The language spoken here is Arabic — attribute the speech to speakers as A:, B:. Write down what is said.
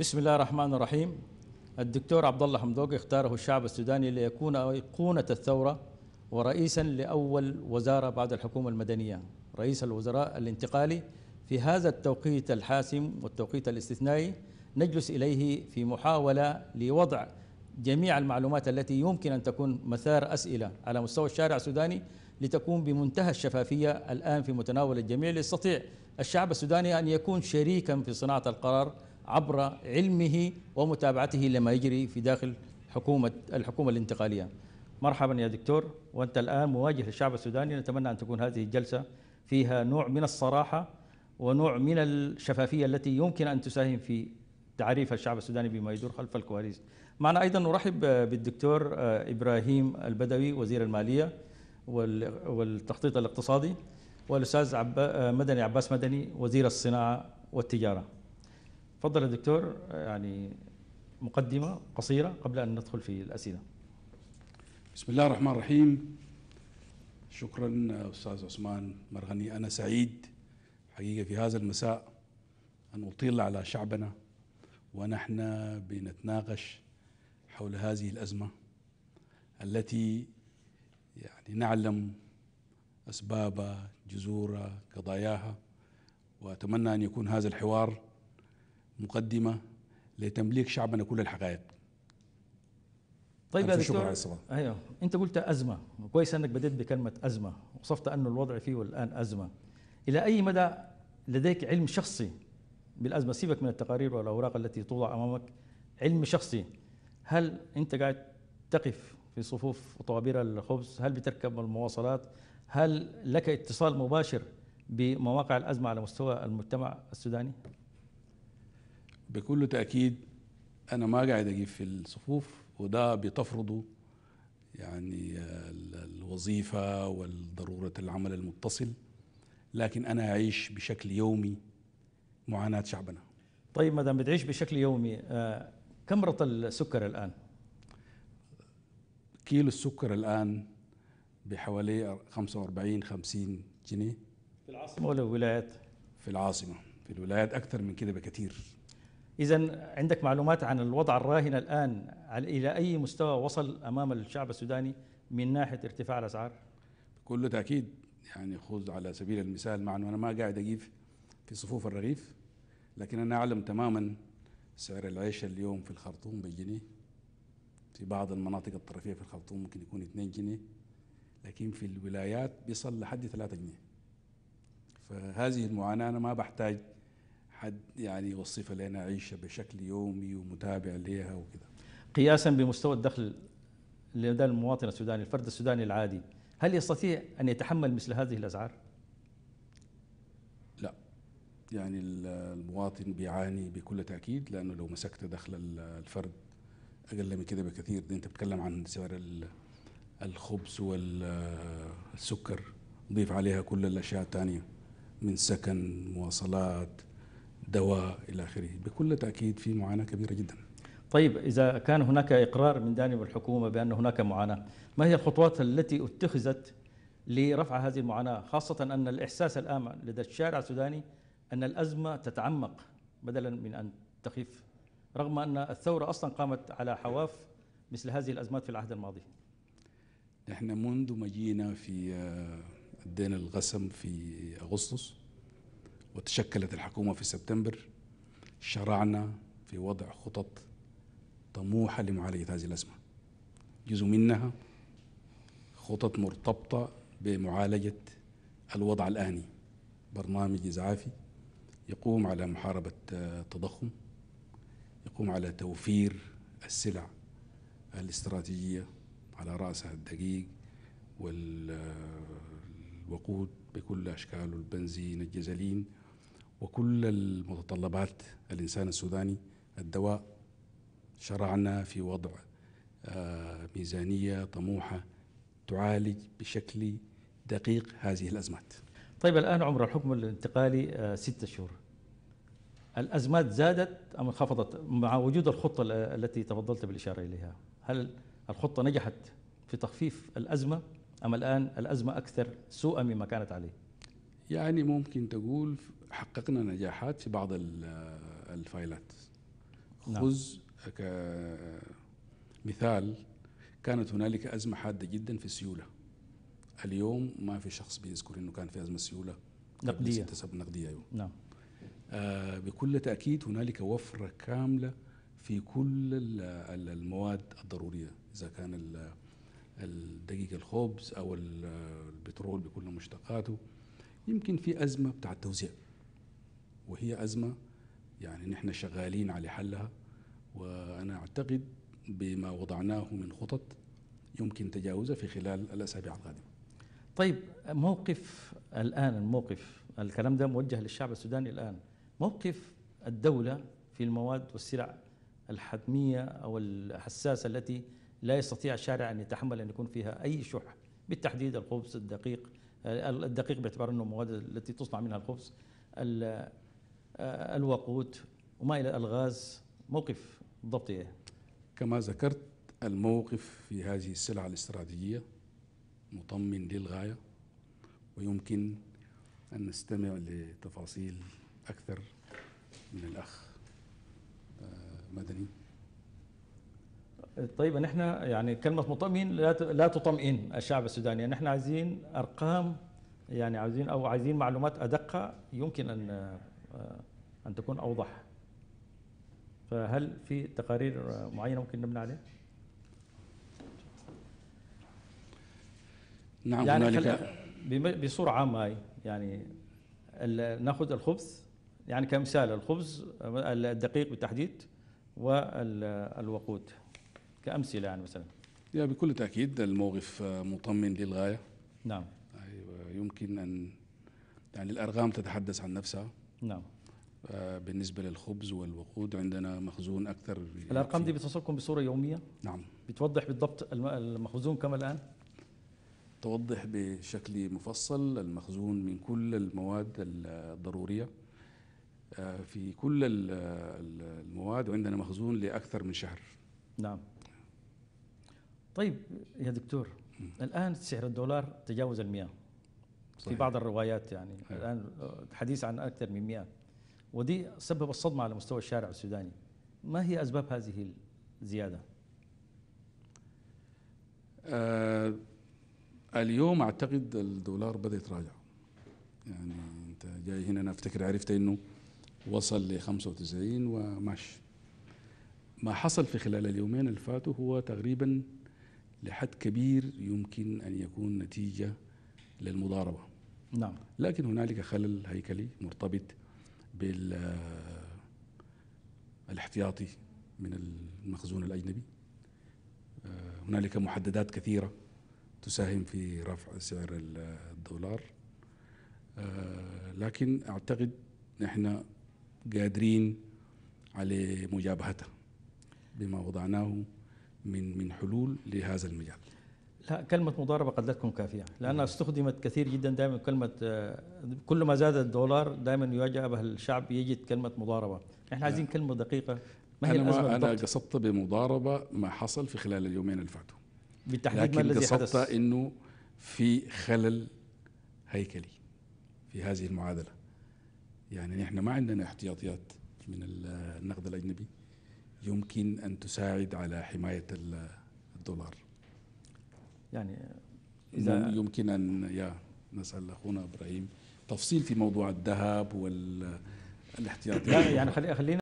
A: بسم الله الرحمن الرحيم الدكتور عبد الله حمدوق اختاره الشعب السوداني ليكون أيقونة الثورة ورئيسا لأول وزارة بعد الحكومة المدنية رئيس الوزراء الانتقالي في هذا التوقيت الحاسم والتوقيت الاستثنائي نجلس إليه في محاولة لوضع جميع المعلومات التي يمكن أن تكون مثار أسئلة على مستوى الشارع السوداني لتكون بمنتهى الشفافية الآن في متناول الجميع ليستطيع الشعب السوداني أن يكون شريكا في صناعة القرار عبر علمه ومتابعته لما يجري في داخل حكومة الحكومة الانتقالية مرحبا يا دكتور وأنت الآن مواجه للشعب السوداني نتمنى أن تكون هذه الجلسة فيها نوع من الصراحة ونوع من الشفافية التي يمكن أن تساهم في تعريف الشعب السوداني بما يدور خلف الكواليس معنا أيضا نرحب بالدكتور إبراهيم البدوي وزير المالية والتخطيط الاقتصادي والأستاذ مدني عباس مدني وزير الصناعة والتجارة تفضل يا دكتور يعني مقدمة قصيرة قبل أن ندخل في
B: الأسئلة بسم الله الرحمن الرحيم شكرا أستاذ عثمان مرغني أنا سعيد حقيقة في هذا المساء أن أطيل على شعبنا ونحن بنتناقش حول هذه الأزمة التي يعني نعلم أسبابها جذورها قضاياها وأتمنى أن يكون هذا الحوار مقدمة لتمليك شعبنا كل الحقائق طيب يا دكتور
A: ايوه انت قلت ازمه كويس انك بديت بكلمه ازمه وصفت انه الوضع فيه الان ازمه الى اي مدى لديك علم شخصي بالازمه سيبك من التقارير والاوراق التي توضع امامك علم شخصي هل انت قاعد تقف في صفوف طوابير الخبز هل بتركب المواصلات هل لك اتصال مباشر بمواقع الازمه على مستوى المجتمع السوداني
B: بكل تأكيد أنا ما قاعد أجيب في الصفوف وده بتفرضه يعني آه، الوظيفة والضرورة العمل المتصل لكن أنا أعيش بشكل يومي معاناة شعبنا
A: طيب ما دام بتعيش بشكل يومي آه، كم رطل السكر الآن؟
B: كيلو السكر الآن بحوالي 45 50 جنيه في العاصمة ولا الولايات؟ في العاصمة في الولايات أكثر من كده
A: بكثير إذا عندك معلومات عن الوضع الراهن الآن إلى أي مستوى
B: وصل أمام الشعب السوداني من ناحية ارتفاع الأسعار؟ بكل تأكيد يعني خذ على سبيل المثال مع أنه أنا ما قاعد أجيب في صفوف الرغيف لكن أنا أعلم تماما سعر العيش اليوم في الخرطوم بالجنيه في بعض المناطق الطرفية في الخرطوم ممكن يكون 2 جنيه لكن في الولايات بيصل لحد 3 جنيه فهذه المعاناة أنا ما بحتاج حد يعني يوصفها انا اعيشها بشكل يومي ومتابع ليها وكذا قياسا بمستوى الدخل
A: لدى المواطن السوداني الفرد السوداني العادي هل يستطيع ان يتحمل مثل هذه الاسعار؟
B: لا يعني المواطن بيعاني بكل تاكيد لانه لو مسكت دخل الفرد اقل من كده بكثير انت بتتكلم عن سعر الخبز والسكر ضيف عليها كل الاشياء الثانيه من سكن مواصلات دواء إلى آخره بكل تأكيد في معاناة كبيرة جدا
A: طيب إذا كان هناك إقرار من جانب الحكومة بأن هناك معاناة ما هي الخطوات التي اتخذت لرفع هذه المعاناة خاصة أن الإحساس الآن لدى الشارع السوداني أن الأزمة تتعمق بدلا من أن تخف رغم أن الثورة أصلا قامت على حواف مثل هذه الأزمات في العهد الماضي
B: نحن منذ ما جينا في آه، الدين القسم في أغسطس وتشكلت الحكومة في سبتمبر شرعنا في وضع خطط طموحة لمعالجة هذه الأزمة جزء منها خطط مرتبطة بمعالجة الوضع الآني برنامج إزعافي يقوم على محاربة التضخم آه، يقوم على توفير السلع الاستراتيجية على رأسها الدقيق والوقود آه، بكل أشكاله البنزين الجزلين وكل المتطلبات الإنسان السوداني الدواء شرعنا في وضع آه، ميزانية طموحة تعالج بشكل دقيق هذه الأزمات
A: طيب الآن عمر الحكم الانتقالي آه، ستة شهور الأزمات زادت أم انخفضت مع وجود الخطة التي تفضلت بالإشارة إليها هل الخطة نجحت في تخفيف الأزمة أم الآن الأزمة أكثر سوءا مما
B: كانت عليه يعني ممكن تقول حققنا نجاحات في بعض آه، الفايلات نعم. خذ كمثال كانت هنالك أزمة حادة جدا في السيولة اليوم ما في شخص بيذكر أنه كان في أزمة سيولة نقدية نقدية أيوه. نعم آه بكل تأكيد هنالك وفرة كاملة في كل المواد الضرورية إذا كان الدقيق الخبز أو البترول بكل مشتقاته يمكن في أزمة بتاع التوزيع وهي أزمة يعني نحن شغالين على حلها وأنا أعتقد بما وضعناه من خطط يمكن تجاوزها في خلال الأسابيع القادمة طيب موقف
A: الآن الموقف الكلام ده موجه للشعب السوداني الآن موقف الدولة في المواد والسلع الحتمية أو الحساسة التي لا يستطيع الشارع أن يتحمل أن يكون فيها أي شح بالتحديد الخبز الدقيق الدقيق باعتبار أنه مواد التي تصنع منها الخبز آه، الوقود
B: وما إلى الغاز موقف بالضبط إيه؟ كما ذكرت الموقف في هذه السلعة الاستراتيجية مطمن للغاية ويمكن أن نستمع لتفاصيل أكثر من الأخ آه، مدني
A: طيب نحن يعني كلمة مطمئن لا لا تطمئن الشعب السوداني نحن عايزين أرقام يعني عايزين أو عايزين معلومات أدق يمكن أن آه، أن تكون أوضح فهل في تقارير معينة ممكن نبنى عليها؟
B: نعم يعني هنالك
A: بصورة عامة هاي يعني ناخذ الخبز يعني كمثال الخبز الدقيق بالتحديد والوقود كأمثلة يعني مثلا
B: يا بكل تأكيد الموقف مطمن للغاية نعم أيوة يمكن أن يعني الأرقام تتحدث عن نفسها نعم آه، بالنسبة للخبز والوقود عندنا مخزون أكثر الأرقام دي بتوصلكم بصورة يومية؟ نعم بتوضح بالضبط المخزون كما الآن؟ توضح بشكل مفصل المخزون من كل المواد الضرورية آه، في كل المواد عندنا مخزون لأكثر من شهر نعم
A: طيب يا دكتور م. الآن سعر الدولار تجاوز المئة في بعض الروايات يعني الآن آه، حديث عن أكثر من 100 ودي سبب الصدمة على مستوى الشارع السوداني ما هي أسباب هذه الزيادة؟
B: آه اليوم أعتقد الدولار بدأ يتراجع يعني أنت جاي هنا أنا أفتكر عرفت أنه وصل ل 95 وماشي ما حصل في خلال اليومين اللي فاتوا هو تقريبا لحد كبير يمكن أن يكون نتيجة للمضاربة نعم لكن هنالك خلل هيكلي مرتبط بالاحتياطي من المخزون الأجنبي آه، هنالك محددات كثيرة تساهم في رفع سعر الدولار آه، لكن أعتقد نحن قادرين على مجابهتها بما وضعناه من من حلول لهذا المجال
A: لا كلمة مضاربة
B: قد لا تكون كافية
A: لأنها استخدمت كثير جدا دائما كلمة آه، كل ما زاد الدولار دائما يواجه الشعب يجد كلمة مضاربة احنا عايزين نعم. كلمة دقيقة ما هي أنا, أنا
B: قصدت بمضاربة ما حصل في خلال اليومين اللي فاتوا بالتحديد لكن ما الذي حدث أنه في خلل هيكلي في هذه المعادلة يعني نحن ما عندنا احتياطيات من آه، النقد الأجنبي يمكن أن تساعد على حماية آه، الدولار يعني إذا يمكن أن يا نسأل أخونا إبراهيم تفصيل في موضوع الذهب والاحتياطي يعني خلينا